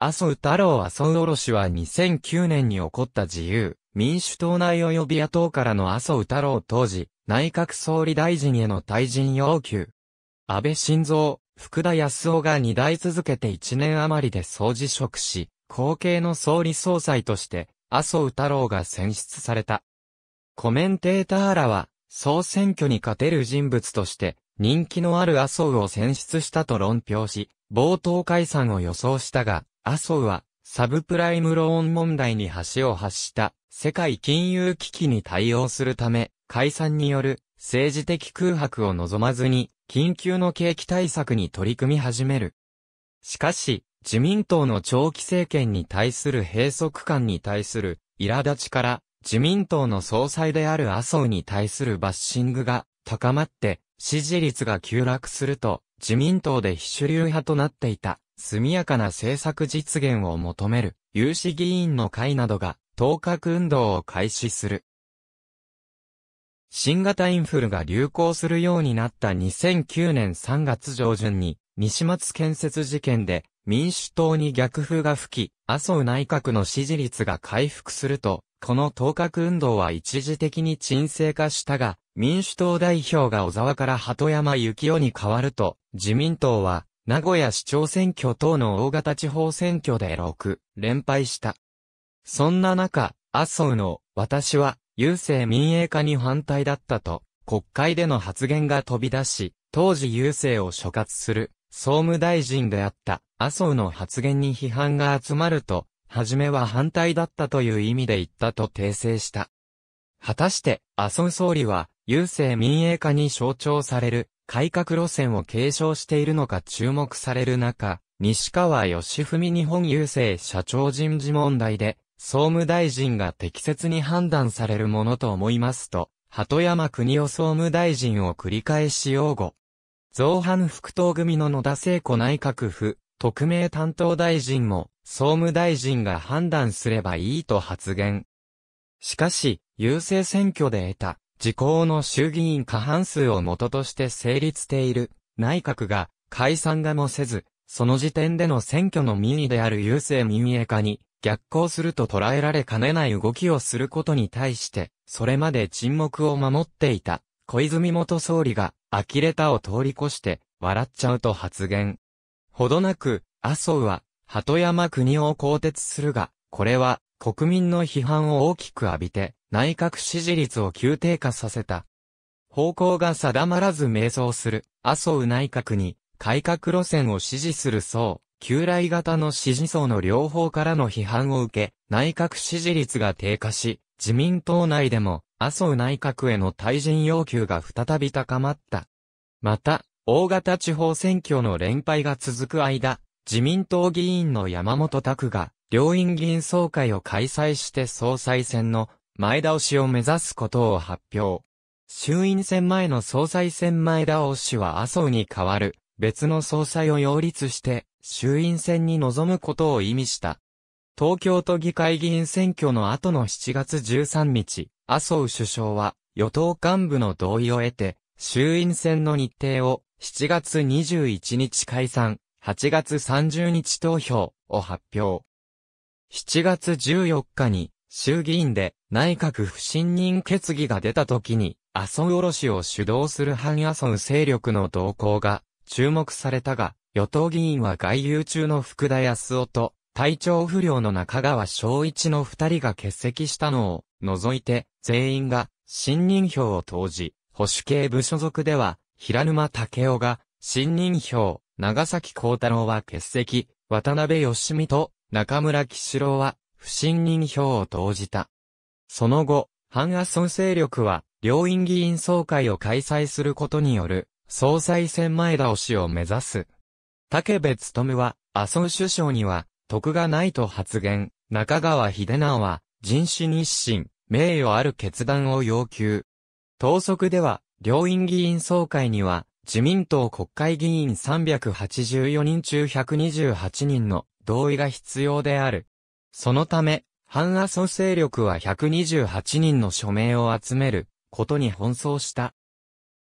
麻生太郎麻生おろしは2009年に起こった自由、民主党内及び野党からの麻生太郎当時、内閣総理大臣への退陣要求。安倍晋三、福田康夫が2代続けて1年余りで総辞職し、後継の総理総裁として、麻生太郎が選出された。コメンテーターらは、総選挙に勝てる人物として、人気のある麻生を選出したと論評し、冒頭解散を予想したが、麻生は、サブプライムローン問題に橋を発した世界金融危機に対応するため、解散による政治的空白を望まずに、緊急の景気対策に取り組み始める。しかし、自民党の長期政権に対する閉塞感に対する苛立ちから、自民党の総裁である麻生に対するバッシングが高まって、支持率が急落すると、自民党で非主流派となっていた。速やかな政策実現を求める有志議員の会などが、当確運動を開始する。新型インフルが流行するようになった2009年3月上旬に、西松建設事件で民主党に逆風が吹き、麻生内閣の支持率が回復すると、この当確運動は一時的に沈静化したが、民主党代表が小沢から鳩山幸男に変わると、自民党は名古屋市長選挙等の大型地方選挙で6連敗した。そんな中、麻生の私は郵政民営化に反対だったと国会での発言が飛び出し、当時郵政を所轄する総務大臣であった麻生の発言に批判が集まると、はじめは反対だったという意味で言ったと訂正した。果たして麻生総理は郵政民営化に象徴される改革路線を継承しているのか注目される中、西川義文日本郵政社長人事問題で、総務大臣が適切に判断されるものと思いますと、鳩山国夫総務大臣を繰り返し擁護。造反副党組の野田聖子内閣府、特命担当大臣も、総務大臣が判断すればいいと発言。しかし、郵政選挙で得た自公の衆議院過半数を元として成立している内閣が解散がもせず、その時点での選挙の民意である郵政民営化に逆行すると捉えられかねない動きをすることに対して、それまで沈黙を守っていた小泉元総理が呆れたを通り越して笑っちゃうと発言。ほどなく、麻生は鳩山国を更迭するが、これは国民の批判を大きく浴びて、内閣支持率を急低下させた。方向が定まらず迷走する、麻生内閣に、改革路線を支持する層、旧来型の支持層の両方からの批判を受け、内閣支持率が低下し、自民党内でも、麻生内閣への退陣要求が再び高まった。また、大型地方選挙の連敗が続く間、自民党議員の山本拓が、両院議員総会を開催して総裁選の前倒しを目指すことを発表。衆院選前の総裁選前倒しは麻生に代わる別の総裁を擁立して衆院選に臨むことを意味した。東京都議会議員選挙の後の7月13日、麻生首相は与党幹部の同意を得て衆院選の日程を7月21日解散、8月30日投票を発表。7月14日に衆議院で内閣不信任決議が出た時に麻生卸しを主導する反麻生勢力の動向が注目されたが、与党議員は外遊中の福田康夫と体調不良の中川翔一の二人が欠席したのを除いて全員が信任票を投じ、保守系部所属では平沼武雄が信任票、長崎幸太郎は欠席、渡辺義美と中村喜四郎は不信任票を投じた。その後、反アソン勢力は両院議員総会を開催することによる総裁選前倒しを目指す。竹部務は、阿蘇首相には、徳がないと発言。中川秀直は、人種日清、名誉ある決断を要求。党則では、両院議員総会には、自民党国会議員384人中128人の同意が必要である。そのため、反阿蘇勢力は128人の署名を集めることに奔走した。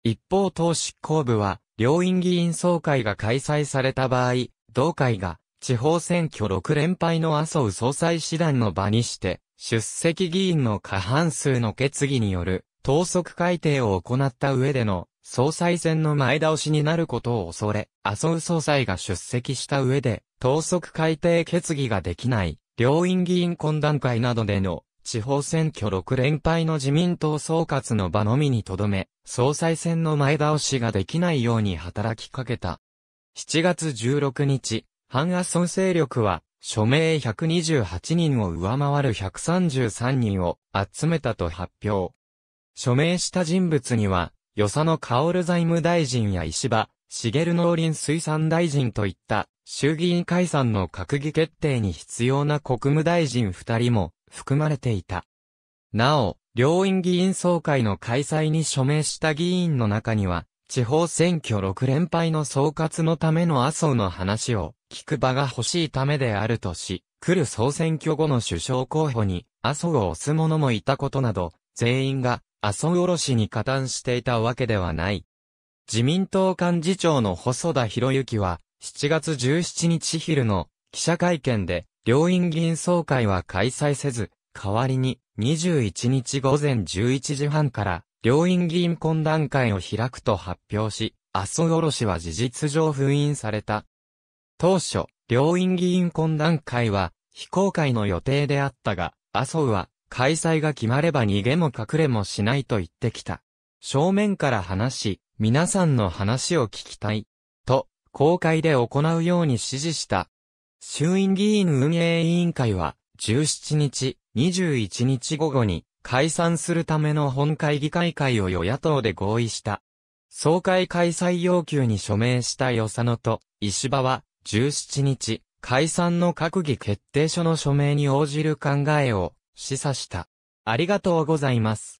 一方党執行部は、両院議員総会が開催された場合、同会が地方選挙6連敗の麻生総裁師団の場にして、出席議員の過半数の決議による、党則改定を行った上での総裁選の前倒しになることを恐れ、麻生総裁が出席した上で、党則改定決議ができない、両院議員懇談会などでの、地方選挙6連敗の自民党総括の場のみにとどめ、総裁選の前倒しができないように働きかけた。7月16日、反麻生勢力は、署名128人を上回る133人を集めたと発表。署名した人物には、与謝野薫財務大臣や石破、茂農林水産大臣といった衆議院解散の閣議決定に必要な国務大臣二人も含まれていた。なお、両院議員総会の開催に署名した議員の中には、地方選挙6連敗の総括のための麻生の話を聞く場が欲しいためであるとし、来る総選挙後の首相候補に麻生を押す者もいたことなど、全員が麻生おろしに加担していたわけではない。自民党幹事長の細田博之は、7月17日昼の記者会見で、両院議員総会は開催せず、代わりに21日午前11時半から両院議員懇談会を開くと発表し、麻生おろしは事実上封印された。当初、両院議員懇談会は非公開の予定であったが、麻生は開催が決まれば逃げも隠れもしないと言ってきた。正面から話し、皆さんの話を聞きたい。と、公開で行うように指示した。衆院議員運営委員会は、17日、21日午後に、解散するための本会議開会を与野党で合意した。総会開催要求に署名した与佐野と石場は17日、解散の閣議決定書の署名に応じる考えを示唆した。ありがとうございます。